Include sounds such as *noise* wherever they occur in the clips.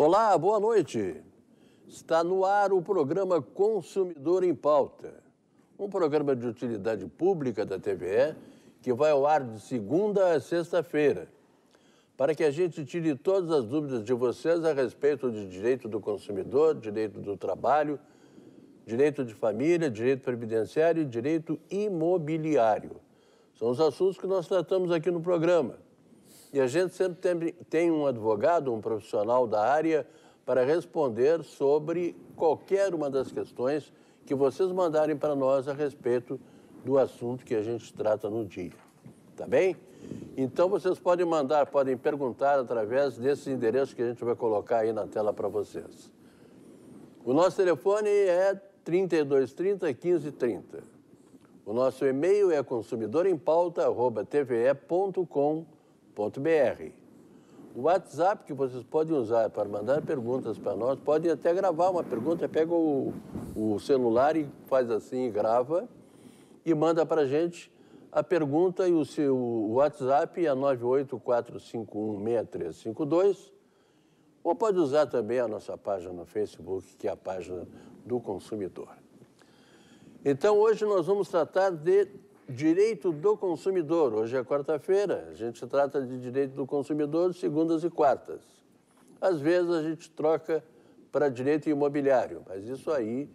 Olá, boa noite. Está no ar o programa Consumidor em Pauta, um programa de utilidade pública da TVE que vai ao ar de segunda a sexta-feira, para que a gente tire todas as dúvidas de vocês a respeito de direito do consumidor, direito do trabalho, direito de família, direito previdenciário e direito imobiliário. São os assuntos que nós tratamos aqui no programa. E a gente sempre tem, tem um advogado, um profissional da área, para responder sobre qualquer uma das questões que vocês mandarem para nós a respeito do assunto que a gente trata no dia. Tá bem? Então vocês podem mandar, podem perguntar através desse endereço que a gente vai colocar aí na tela para vocês. O nosso telefone é 3230 1530. O nosso e-mail é consumidorempauta.tve.com.br www.radiocultura.com.br. O WhatsApp que vocês podem usar para mandar perguntas para nós, podem até gravar uma pergunta, pega o, o celular e faz assim, grava e manda para a gente a pergunta e o seu WhatsApp é 984516352. Ou pode usar também a nossa página no Facebook, que é a página do consumidor. Então, hoje nós vamos tratar de direito do consumidor. Hoje é quarta-feira, a gente trata de direito do consumidor segundas e quartas. Às vezes a gente troca para direito imobiliário, mas isso aí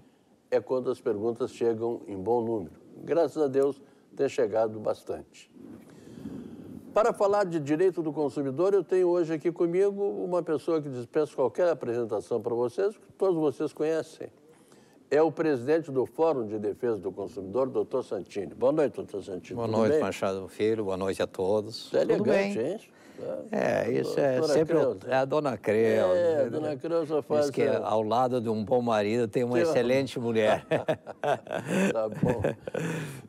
é quando as perguntas chegam em bom número. Graças a Deus tem chegado bastante. Para falar de direito do consumidor, eu tenho hoje aqui comigo uma pessoa que dispensa qualquer apresentação para vocês, que todos vocês conhecem é o presidente do Fórum de Defesa do Consumidor, doutor Santini. Boa noite, doutor Santini. Boa Tudo noite, bem? Machado Filho. Boa noite a todos. Você é elegante, bem. hein? É, é, é, isso é sempre Creuza. É a Dona Creuza. É, a né? Dona Creuza faz... Diz que ao lado de um bom marido tem uma excelente mulher. *laughs* tá bom.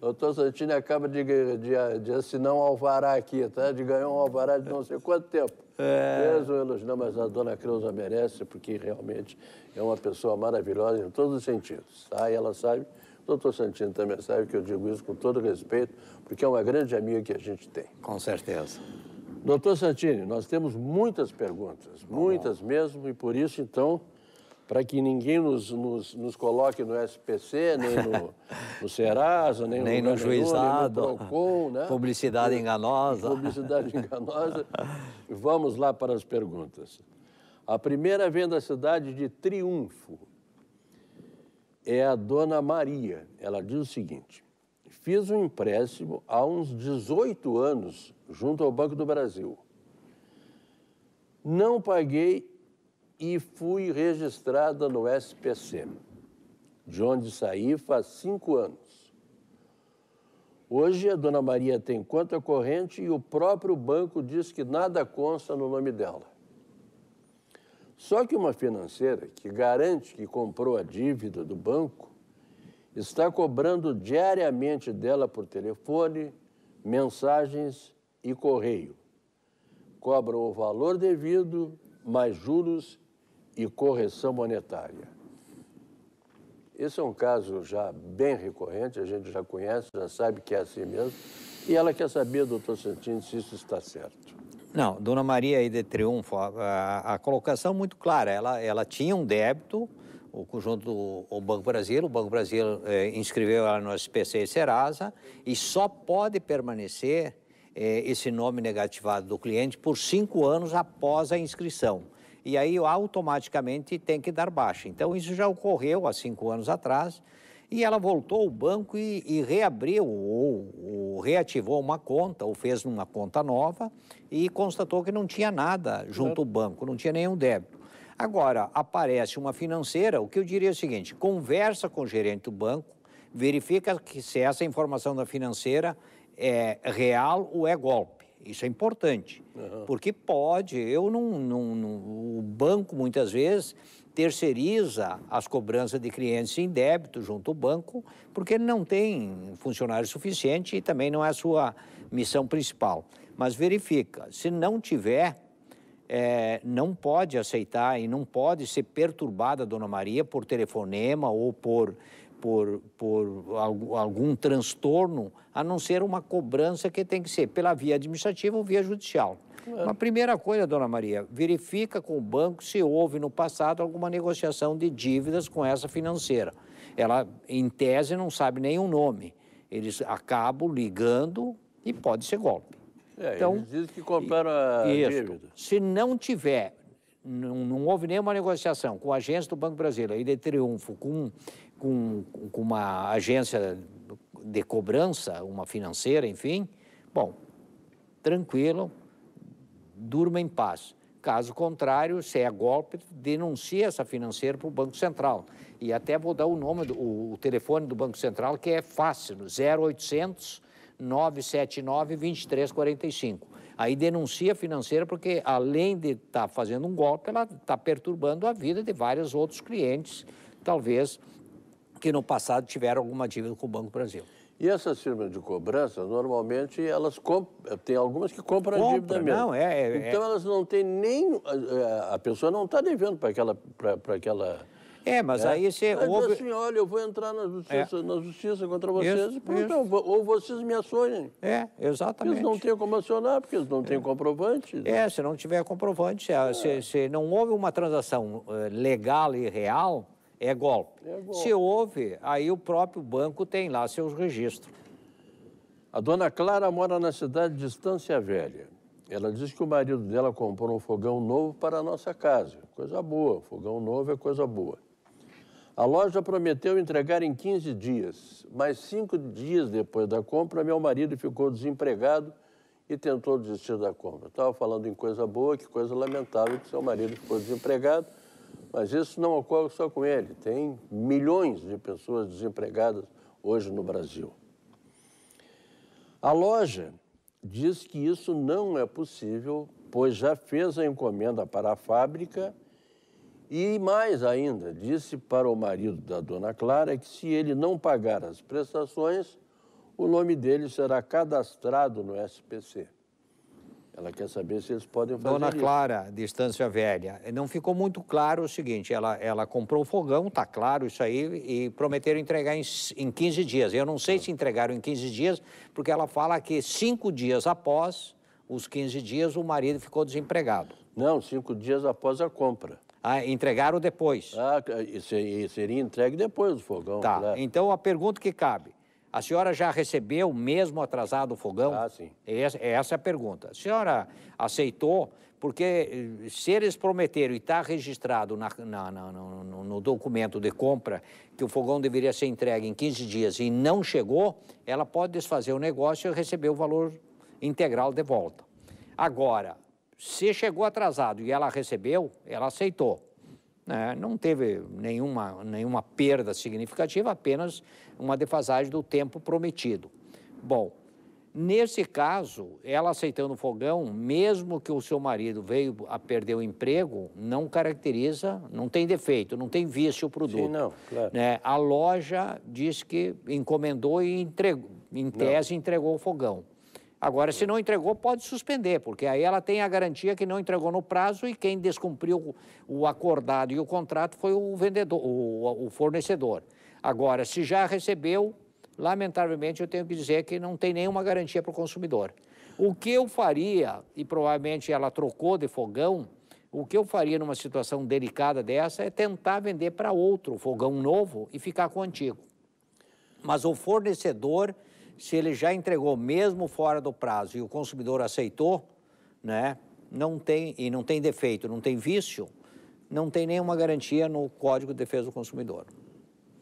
Doutor Santini acaba de, de, de assinar um alvará aqui, tá? De ganhar um alvará de não sei quanto tempo. É. Mesmo elogio, não, mas a Dona Creuza merece, porque realmente é uma pessoa maravilhosa em todos os sentidos, tá? E ela sabe... Doutor Santini também sabe que eu digo isso com todo respeito, porque é uma grande amiga que a gente tem. Com certeza. Doutor Santini, nós temos muitas perguntas, tá muitas mesmo, e por isso, então, para que ninguém nos, nos, nos, coloque no SPC, nem no, *laughs* no Serasa, nem, nem no, no juizado, nem no Procon, né? *laughs* publicidade enganosa. Publicidade *laughs* enganosa. Vamos lá para as perguntas. A primeira vem da cidade de Triunfo. É a Dona Maria. Ela diz o seguinte: fiz um empréstimo há uns 18 anos junto ao Banco do Brasil. Não paguei e fui registrada no SPC, de onde saí faz cinco anos. Hoje a dona Maria tem conta corrente e o próprio banco diz que nada consta no nome dela. Só que uma financeira que garante que comprou a dívida do banco está cobrando diariamente dela por telefone, mensagens e correio. Cobra o valor devido, mais juros e correção monetária. Esse é um caso já bem recorrente, a gente já conhece, já sabe que é assim mesmo. E ela quer saber, doutor Santini, se isso está certo. Não, Dona Maria aí de Triunfo, a, a, a colocação muito clara. Ela, ela tinha um débito, o conjunto do o Banco Brasil. O Banco Brasil é, inscreveu ela no SPC Serasa e só pode permanecer é, esse nome negativado do cliente por cinco anos após a inscrição. E aí automaticamente tem que dar baixa. Então isso já ocorreu há cinco anos atrás e ela voltou ao banco e, e reabriu ou, ou, reativou uma conta ou fez uma conta nova e constatou que não tinha nada junto ao banco, não tinha nenhum débito. Agora, aparece uma financeira, o que eu diria é o seguinte: conversa com o gerente do banco, verifica que se essa informação da financeira é real ou é golpe. Isso é importante, uhum. porque pode, eu não, não, não, O banco, muitas vezes, terceiriza as cobranças de clientes em débito junto ao banco, porque ele não tem funcionário suficiente e também não é a sua missão principal. Mas verifica, se não tiver, é, não pode aceitar e não pode ser perturbada, Dona Maria, por telefonema ou por, por, por algum, algum transtorno, a não ser uma cobrança que tem que ser pela via administrativa ou via judicial. a Uma primeira coisa, dona Maria, verifica com o banco se houve no passado alguma negociação de dívidas com essa financeira. Ela, em tese, não sabe nenhum nome. Eles acabam ligando e pode ser golpe. É, então, eles dizem que compraram a isso, dívida. Se não tiver, não, não houve nenhuma negociação com a agência do Banco Brasileiro aí de Triunfo, com, com, com uma agência de cobrança, uma financeira, enfim, bom, tranquilo, durma em paz. Caso contrário, se é golpe, denuncia essa financeira para o Banco Central. E até vou dar o nome, do, o, o telefone do Banco Central, que é fácil, 0800 979-2345. Aí denuncia financeira porque, além de estar tá fazendo um golpe, ela está perturbando a vida de vários outros clientes, talvez, que no passado tiveram alguma dívida com o Banco Brasil. E essas firmas de cobrança, normalmente, elas compram, tem algumas que compram Compra, a dívida mesmo. Não, é, é então, é. elas não têm nem... Eh, eh, a pessoa não está devendo para aquela... Pra, pra aquela é, mas é. aí você. Mas houve... assim, olha, eu vou entrar na justiça, é. na justiça contra vocês, isso, pronto, isso. ou vocês me acionem. É, exatamente. Eles não têm como acionar, porque eles não têm é. comprovante. Né? É, se não tiver comprovante, é, se, é. se, não houve uma transação eh, legal e real, é golpe. é golpe. Se houve, aí o próprio banco tem lá seus registros. A dona Clara mora na cidade de Estância Velha. Ela diz que o marido dela comprou um fogão novo para a nossa casa. Coisa boa, fogão novo é coisa boa. A loja prometeu entregar em 15 dias, mas cinco dias depois da compra, meu marido ficou desempregado e tentou desistir da compra. Estava falando em coisa boa, que coisa lamentável que seu marido ficou desempregado, mas isso não ocorre só com ele. Tem milhões de pessoas desempregadas hoje no Brasil. A loja diz que isso não é possível, pois já fez a encomenda para a fábrica e mais ainda, disse para o marido da dona Clara que se ele não pagar as prestações, o nome dele será cadastrado no SPC. Ela quer saber se eles podem fazer Dona Clara, isso. de Estância Velha, não ficou muito claro o seguinte, ela, ela comprou o fogão, está claro isso aí, e prometeram entregar em, em 15 dias. Eu não sei se entregaram em 15 dias, porque ela fala que cinco dias após os 15 dias o marido ficou desempregado. Não, cinco dias após a compra. Ah, entregaram depois. Ah, seria entregue depois do fogão. Tá. Claro. Então a pergunta que cabe. A senhora já recebeu mesmo atrasado o fogão? Ah, sim. Essa, é essa é a pergunta. A senhora aceitou, porque eh, se eles prometeram e está registrado na, na, na, no, no, documento de compra que o fogão deveria ser entregue em 15 dias e não chegou, ela pode desfazer o negócio e receber o valor integral de volta. Agora, se chegou atrasado e ela recebeu, ela aceitou. É, não teve nenhuma, nenhuma perda significativa, apenas uma defasagem do tempo prometido. Bom, nesse caso, ela aceitando o fogão, mesmo que o seu marido veio a perder o emprego, não caracteriza, não tem defeito, não tem vício o produto. Sim, não, claro. Né? A loja diz que encomendou e entregou, em tese não. entregou o fogão. Agora, se não entregou, pode suspender, porque aí ela tem a garantia que não entregou no prazo e quem descumpriu o acordado e o contrato foi o vendedor, o, o fornecedor. Agora, se já recebeu, lamentavelmente eu tenho que dizer que não tem nenhuma garantia para o consumidor. O que eu faria, e provavelmente ela trocou de fogão, o que eu faria numa situação delicada dessa é tentar vender para outro fogão novo e ficar com o antigo. Mas o fornecedor se ele já entregou mesmo fora do prazo e o consumidor aceitou, né, não tem e não tem defeito, não tem vício, não tem nenhuma garantia no Código de Defesa do Consumidor.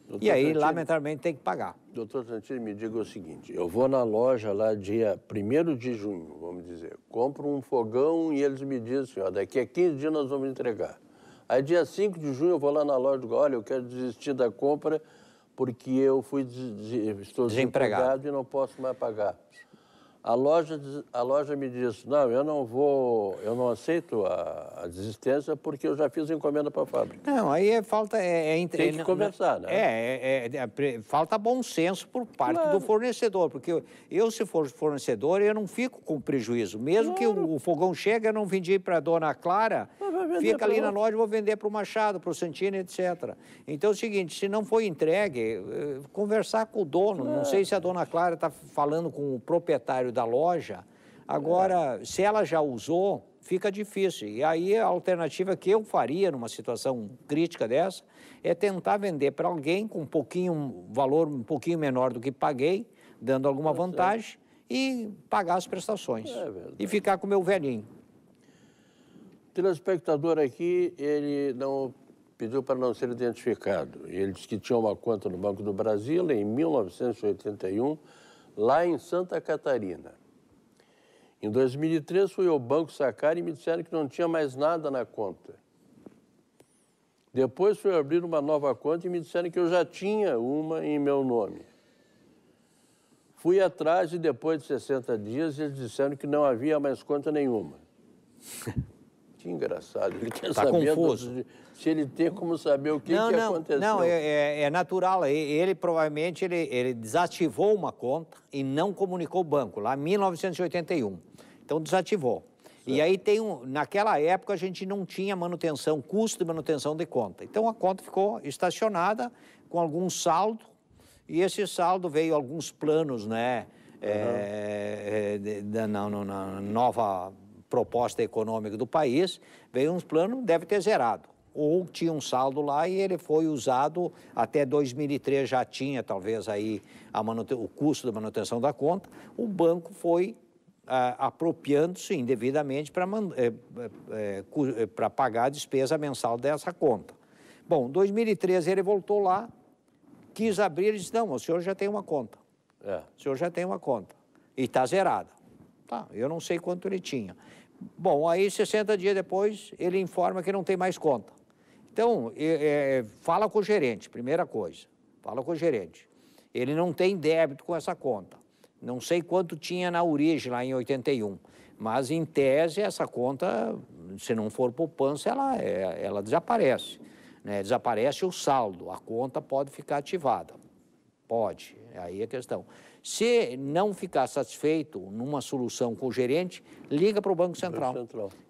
Doutor e aí, Santini, lamentavelmente, tem que pagar. Doutor Santini, me diga o seguinte: eu vou na loja lá dia 1 de junho, vamos dizer, compro um fogão e eles me dizem, assim, ó, daqui a 15 dias nós vamos entregar. Aí, dia 5 de junho, eu vou lá na loja e digo: olha, eu quero desistir da compra porque eu fui des estou desempregado e não posso mais pagar. A loja, a loja me disse, não, eu não vou, eu não aceito a, a desistência porque eu já fiz encomenda para a fábrica. Não, aí é falta... É, é, Tem que é, né? É, é, é falta bom senso por parte claro. do fornecedor, porque eu, eu, se for fornecedor, eu não fico com prejuízo. Mesmo claro. que o, o, fogão chegue, eu não vendi para a dona Clara, Fica ali outro. na loja, vou vender para o Machado, para o Santini, etc. Então é o seguinte, se não foi entregue, eh, conversar com o dono. Não sei se a é. dona Clara está falando com o proprietário da loja. Agora, é. se ela já usou, fica difícil. E aí a alternativa que eu faria numa situação crítica dessa é tentar vender para alguém com um pouquinho um valor um pouquinho menor do que paguei, dando alguma tá vantagem e pagar as prestações é e ficar com o meu velhinho telespectador aqui, ele não pediu para não ser identificado. Ele disse que tinha uma conta no Banco do Brasil em 1981, lá em Santa Catarina. Em 2003 fui ao banco sacar e me disseram que não tinha mais nada na conta. Depois fui abrir uma nova conta e me disseram que eu já tinha uma em meu nome. Fui atrás e depois de 60 dias eles disseram que não havia mais conta nenhuma. *laughs* que engraçado. Ele quer tá saber confuso. Do, se ele tem como saber o que, não, que não, aconteceu. Não, é, é, é natural. É, ele provavelmente ele, ele, desativou uma conta e não comunicou o banco, lá em 1981. Então desativou. Certo. E aí tem um. Naquela época a gente não tinha manutenção, custo de manutenção de conta. Então a conta ficou estacionada com algum saldo, e esse saldo veio alguns planos, né? Uhum. É, é, da, na nova proposta econômica do país, veio uns planos, deve ter zerado. Ou tinha um saldo lá e ele foi usado até 2003, já tinha talvez aí o custo da manutenção da conta. O banco foi ah, apropriando-se indevidamente para eh, eh, eh, eh pagar a despesa mensal dessa conta. Bom, 2013 ele voltou lá, quis abrir, ele disse, não, o senhor já tem uma conta. É. O senhor já tem uma conta. E está zerada. Tá, eu não sei quanto ele tinha. Bom, aí 60 dias depois ele informa que não tem mais conta. Então, é, é, fala com o gerente, primeira coisa. Fala com o gerente. Ele não tem débito com essa conta. Não sei quanto tinha na origem lá em 81, mas em tese essa conta, se não for poupança, ela, é, ela desaparece. Né? Desaparece o saldo, a conta pode ficar ativada. Pode, aí é a questão. Se não ficar satisfeito numa solução com o gerente, liga para o Banco Central.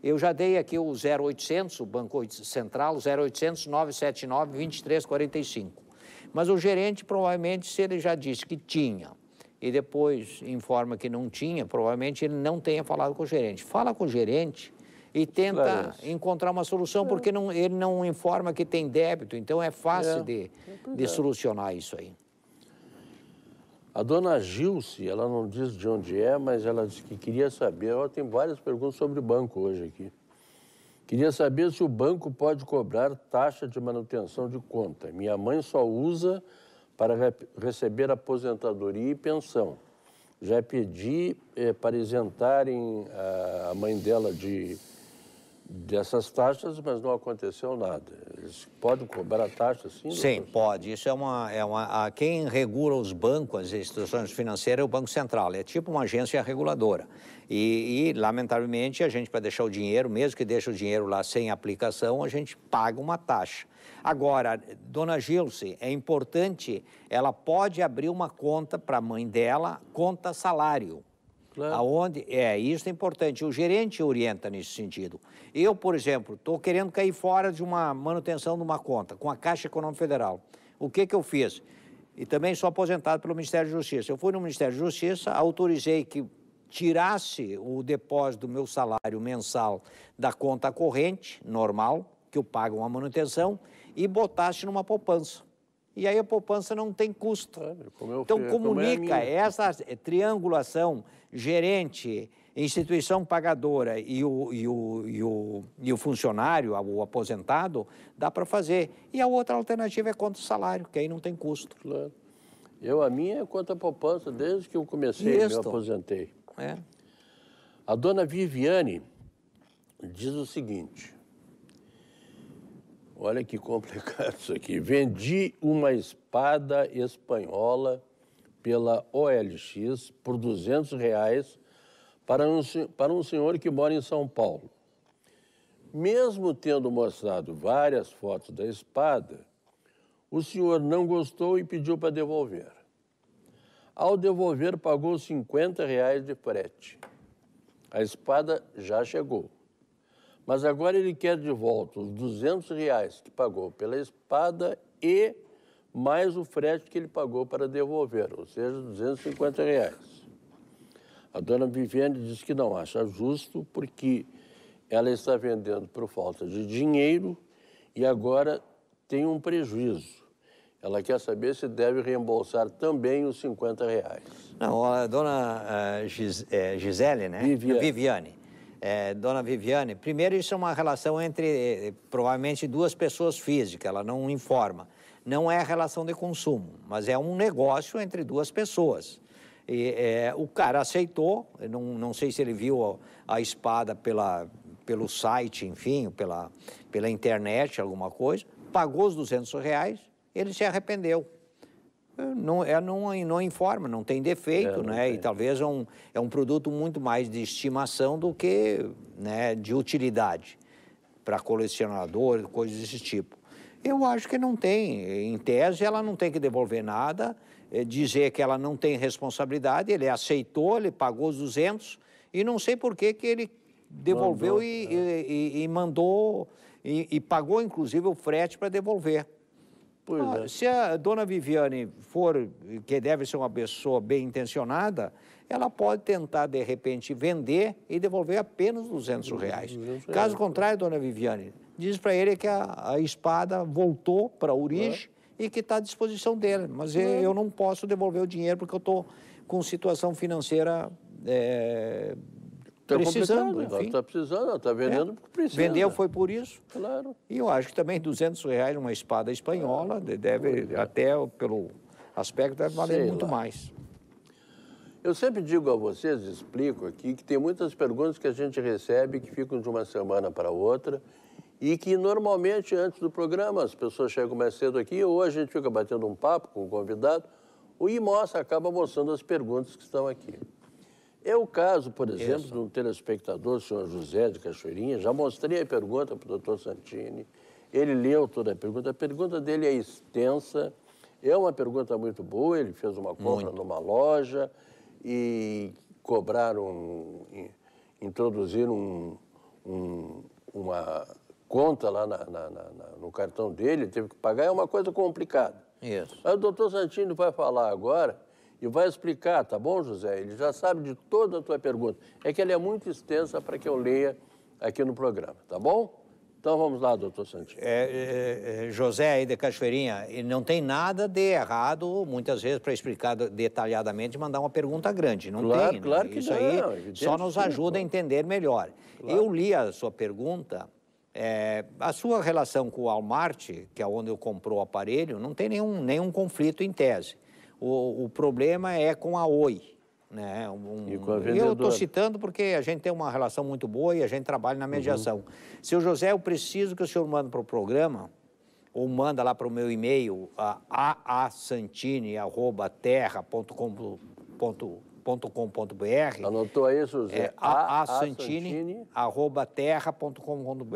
Eu já dei aqui o 0800, o Banco Central, 0800 979 2345. Mas o gerente, provavelmente, se ele já disse que tinha e depois informa que não tinha, provavelmente ele não tenha falado com o gerente. Fala com o gerente e tenta claro encontrar uma solução, é. porque não, ele não informa que tem débito, então é fácil é. de, é de solucionar isso aí. A dona Gilce, ela não diz de onde é, mas ela disse que queria saber. Ela tem várias perguntas sobre banco hoje aqui. Queria saber se o banco pode cobrar taxa de manutenção de conta. Minha mãe só usa para re receber aposentadoria e pensão. Já pedi eh, para isentarem a, a mãe dela de dessas taxas, mas não aconteceu nada. Eles podem cobrar taxa, sim? Sim, doutor? pode. Isso é uma, é uma. Quem regula os bancos, as instituições financeiras, é o Banco Central. É tipo uma agência reguladora. E, e lamentavelmente, a gente, para deixar o dinheiro, mesmo que deixe o dinheiro lá sem aplicação, a gente paga uma taxa. Agora, dona Gilce, é importante, ela pode abrir uma conta para a mãe dela, conta salário Claro. Aonde, é, isso é importante. O gerente orienta nesse sentido. Eu, por exemplo, estou querendo cair fora de uma manutenção de uma conta com a Caixa Econômica Federal. O que, que eu fiz? E também sou aposentado pelo Ministério da Justiça. Eu fui no Ministério da Justiça, autorizei que tirasse o depósito do meu salário mensal da conta corrente normal, que eu pago uma manutenção, e botasse numa poupança e aí a poupança não tem custo. É, como então, fui, comunica como é essa triangulação gerente, instituição pagadora e o, e o, e o, e o funcionário, o aposentado, dá para fazer. E a outra alternativa é contra o salário, que aí não tem custo. Eu, a minha é contra a poupança, desde que eu comecei, eu aposentei. É. A dona Viviane diz o seguinte Olha que complicado isso aqui. Vendi uma espada espanhola pela OLX por 200 reais para um, para um senhor que mora em São Paulo. Mesmo tendo mostrado várias fotos da espada, o senhor não gostou e pediu para devolver. Ao devolver, pagou 50 reais de frete. A espada já chegou. Mas agora ele quer de volta os 200 reais que pagou pela espada e mais o frete que ele pagou para devolver, ou seja, 250 reais. A dona Viviane diz que não acha justo porque ela está vendendo por falta de dinheiro e agora tem um prejuízo. Ela quer saber se deve reembolsar também os 50 reais. Não, a dona uh, Gis, eh, Gisele, né? Viviane. Viviane é, dona Viviane, primeiro isso é uma relação entre eh, provavelmente duas pessoas físicas, ela não informa. Não é relação de consumo, mas é um negócio entre duas pessoas. E, é, o cara aceitou, não, não sei se ele viu a, a espada pela, pelo site, enfim, pela, pela internet, alguma coisa, pagou os 200 reais, ele se arrependeu não, é, não, não informa, não tem defeito, é, não né? Tem. E talvez é um, é um produto muito mais de estimação do que né, de utilidade para colecionador, coisas desse tipo. Eu acho que não tem. Em tese, ela não tem que devolver nada, é, dizer que ela não tem responsabilidade, ele aceitou, ele pagou os 200 e não sei por que, que ele devolveu mandou, e, é. e, e, e mandou e, e pagou, inclusive, o frete para devolver. Ah, é. Se a dona Viviane for, que deve ser uma pessoa bem intencionada, ela pode tentar, de repente, vender e devolver apenas 200 uhum, reais. 200 reais. Caso né? contrário, dona Viviane, diz para ele que a, a, espada voltou para a origem uhum. é. e que está à disposição dele. Mas é. eu não posso devolver o dinheiro porque eu estou com situação financeira eh, Está precisando, enfim. Está precisando, está vendendo é. porque precisa. Vendeu foi por isso. Claro. E eu acho que também 200 reais uma espada espanhola deve, até pelo aspecto, deve valer Sei muito lá. mais. Eu sempre digo a vocês, explico aqui, que tem muitas perguntas que a gente recebe que ficam de uma semana para outra e que normalmente antes do programa as pessoas chegam mais cedo aqui ou a gente fica batendo um papo com o convidado o mostra, acaba mostrando as perguntas que estão aqui. É o caso, por exemplo, Isso. do telespectador, senhor José de Cachoeirinha. Já mostrei a pergunta para o doutor Santini. Ele leu toda a pergunta. A pergunta dele é extensa. É uma pergunta muito boa. Ele fez uma compra muito. numa loja e cobraram, introduziram um, um, uma conta lá na, na, na, no cartão dele. Ele teve que pagar. É uma coisa complicada. Isso. Mas o doutor Santini vai falar agora e vai explicar, tá bom, José? Ele já sabe de toda a tua pergunta. É que ela é muito extensa para que eu leia aqui no programa, tá bom? Então vamos lá, doutor Santinho. É, é, é, é José aí de Cachoeirinha, não tem nada de errado, muitas vezes, para explicar detalhadamente, mandar uma pergunta grande. Não claro, tem. Né? Claro né? que Isso não, aí só nos ajuda a entender melhor. Claro. Eu li a sua pergunta. É, a sua relação com o Walmart, que é onde eu comprou o aparelho, não tem nenhum, nenhum conflito em tese o, o problema é com a Oi. Né? Um, e com a Eu estou citando porque a gente tem uma relação muito boa e a gente trabalha na mediação. Uhum. Seu José, eu preciso que o senhor manda para o programa ou manda lá para o meu e-mail, aasantini.terra.com.br. Anotou aí, José? É, aasantini.terra.com.br.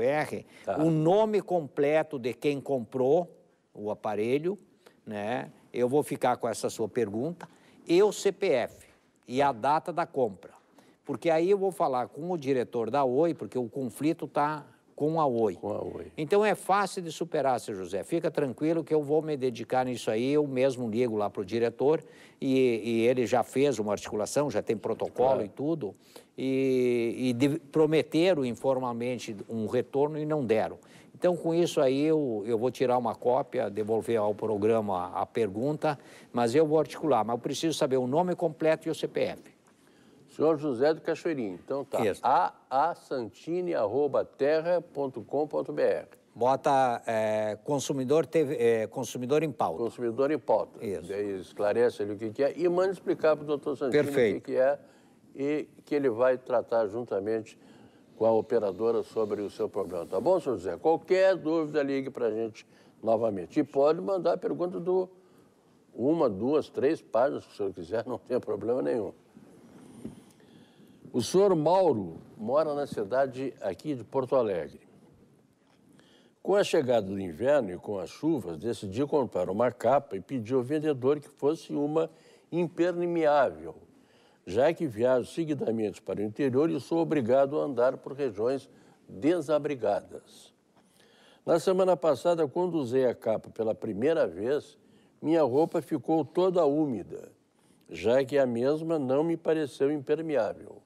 Tá. O nome completo de quem comprou o aparelho, né? eu vou ficar com essa sua pergunta, e o CPF e a data da compra. Porque aí eu vou falar com o diretor da Oi, porque o conflito está com a Oi. Com a Oi. Então é fácil de superar, seu José. Fica tranquilo que eu vou me dedicar nisso aí. Eu mesmo ligo lá para o diretor e, e, ele já fez uma articulação, já tem protocolo claro. e tudo. E, e de, prometeram informalmente um retorno e não deram. Então, com isso aí, eu, eu vou tirar uma cópia, devolver ao programa a, pergunta, mas eu vou articular. Mas eu preciso saber o nome completo e o CPF. Senhor José do Cachoeirinho. Então tá. aasantini.terra.com.br. Bota é, consumidor, TV, é, consumidor em pauta. Consumidor em pauta. Isso. Daí esclarece ali o que, que é e manda explicar para o doutor Santini o que, que é e que ele vai tratar juntamente com a operadora sobre o seu problema. Tá bom, senhor José? Qualquer dúvida, ligue para a gente novamente. E pode mandar a pergunta do uma, duas, três páginas, se o senhor quiser, não tem problema nenhum. O senhor Mauro mora na cidade aqui de Porto Alegre. Com a chegada do inverno e com as chuvas, decidi comprar uma capa e pedi ao vendedor que fosse uma impermeável já que viajo seguidamente para o interior e sou obrigado a andar por regiões desabrigadas. Na semana passada, quando usei a capa pela primeira vez, minha roupa ficou toda úmida, já que a mesma não me pareceu impermeável.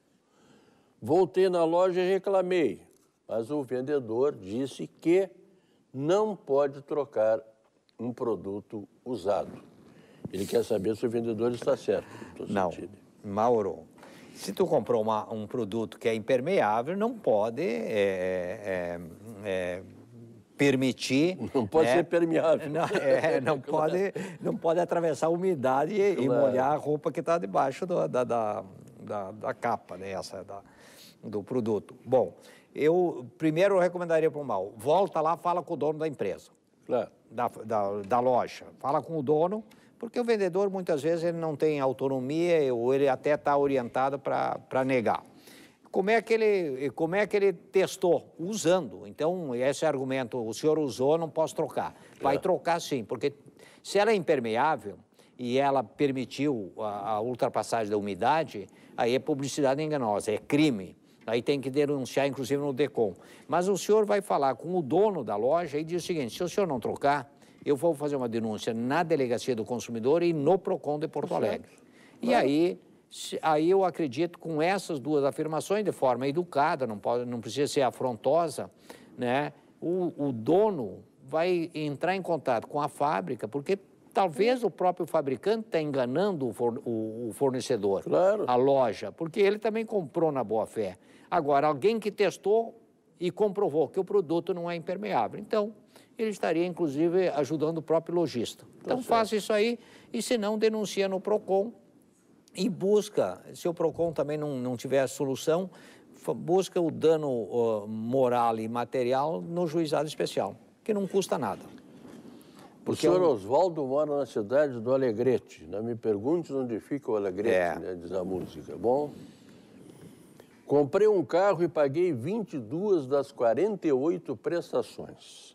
Voltei na loja e reclamei, mas o vendedor disse que não pode trocar um produto usado. Ele quer saber se o vendedor está certo. Não. Sentido. Mauro, se tu comprou uma, um produto que é impermeável, não pode é, é, é, é permitir. Não pode né? ser permeável. Não, é, não *laughs* claro. pode, não pode atravessar a umidade claro. e molhar a roupa que está debaixo do, da, da, da, da, capa, né, essa, da, do produto. Bom, eu primeiro eu recomendaria para o Mal, volta lá, fala com o dono da empresa. Claro. Da, da, da loja. Fala com o dono porque o vendedor, muitas vezes, ele não tem autonomia ou ele até está orientado para negar. Como é, que ele, como é que ele testou? Usando. Então, esse argumento, o senhor usou, não posso trocar. Vai é. trocar sim, porque se ela é impermeável e ela permitiu a, a ultrapassagem da umidade, aí é publicidade enganosa, é crime. Aí tem que denunciar, inclusive, no DECOM. Mas o senhor vai falar com o dono da loja e diz o seguinte: se o senhor não trocar, eu vou fazer uma denúncia na Delegacia do Consumidor e no PROCON de Porto Alegre. E aí, aí eu acredito com essas duas afirmações, de forma educada, não, pode, não precisa ser afrontosa, né? o, o dono vai entrar em contato com a fábrica, porque talvez o próprio fabricante está enganando o fornecedor, claro. a loja, porque ele também comprou na boa fé. Agora, alguém que testou e comprovou que o produto não é impermeável. Então, ele estaria, inclusive, ajudando o próprio lojista. Tá então, tá faça isso aí e, se não, denuncia no PROCON e busca, se o PROCON também não, não tiver solução, busca o dano uh, moral e material no juizado especial, que não custa nada. o é senhor Oswaldo mora na cidade do Alegrete. não né? Me pergunte onde fica o Alegrete, é. né? diz a música. Bom, comprei um carro e paguei 22 das 48 prestações.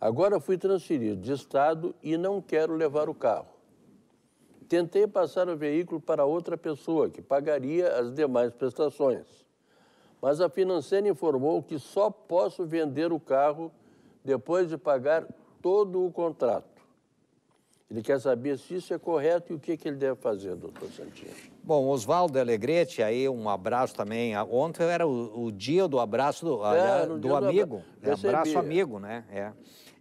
Agora fui transferido de estado e não quero levar o carro. Tentei passar o veículo para outra pessoa, que pagaria as demais prestações. Mas a financeira informou que só posso vender o carro depois de pagar todo o contrato. Ele quer saber se isso é correto e o que, que ele deve fazer, doutor Santino. Bom, Oswaldo Alegrete, aí um abraço também. Ah, ontem era o, o dia do abraço do, é, do, amigo, do abra... Né? abraço amigo, né? É.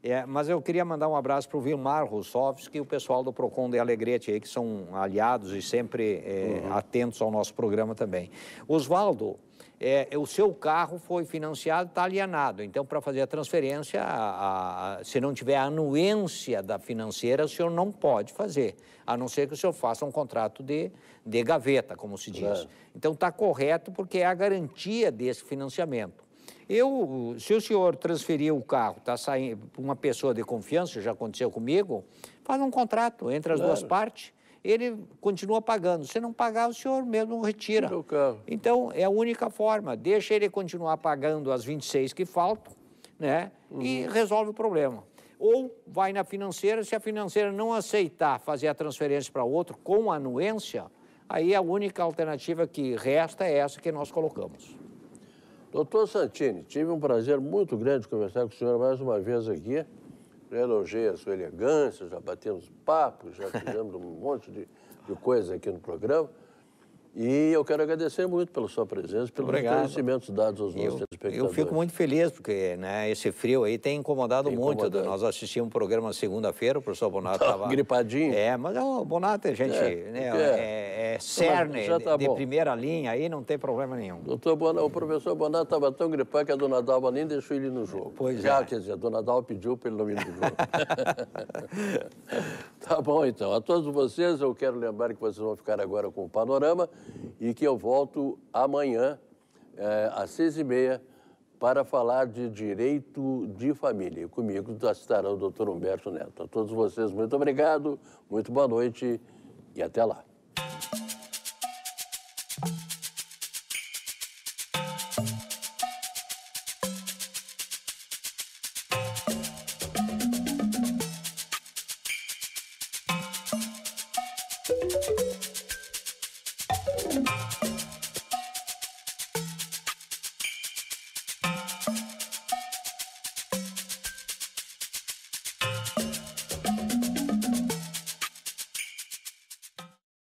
É, mas eu queria mandar um abraço para o Vilmar Russovski e o pessoal do PROCON de Alegrete aí, que são aliados e sempre é, uhum. atentos ao nosso programa também. Oswaldo, é, o seu carro foi financiado, está alienado. Então, para fazer a transferência, a, a, se não tiver anuência da financeira, o senhor não pode fazer a não ser que o senhor faça um contrato de, de gaveta, como se diz. Claro. Então está correto porque é a garantia desse financiamento. Eu, se o senhor transferir o carro, está saindo para uma pessoa de confiança, já aconteceu comigo, faz um contrato entre as claro. duas partes ele continua pagando. Se não pagar, o senhor mesmo retira. Então, é a única forma. Deixa ele continuar pagando as 26 que faltam, né? Uhum. E resolve o problema ou vai na financeira, se a financeira não aceitar fazer a transferência para outro com anuência, aí a única alternativa que resta é essa que nós colocamos. Doutor Santini, tive um prazer muito grande de conversar com o senhor mais uma vez aqui. Já elogiei a sua elegância, já batemos papos, já fizemos um *laughs* monte de, de coisa aqui no programa. E eu quero agradecer muito pela sua presença, pelos conhecimentos dados aos nossos. Eu telespectadores. Eu fico muito feliz, porque né, esse frio aí tem incomodado tem muito. Incomodado. Nós assistimos um programa segunda-feira, o professor Bonato estava... Tá gripadinho. É, mas o Bonato é gente... É, né, é, é, é, é tá, cerne tá de primeira linha, aí não tem problema nenhum. Doutor Bonato, o professor Bonato estava tão gripado que a dona Dalva nem deixou ele no jogo. Pois Já, é. Quer dizer, a dona Dalva pediu para ele não ir no jogo. *laughs* tá bom, então. A todos vocês, eu quero lembrar que vocês vão ficar agora com o Panorama e que eu volto amanhã é, às seis e meia para falar de direito de família. comigo estará o doutor Humberto Neto. A todos vocês, muito obrigado, muito boa noite e até lá.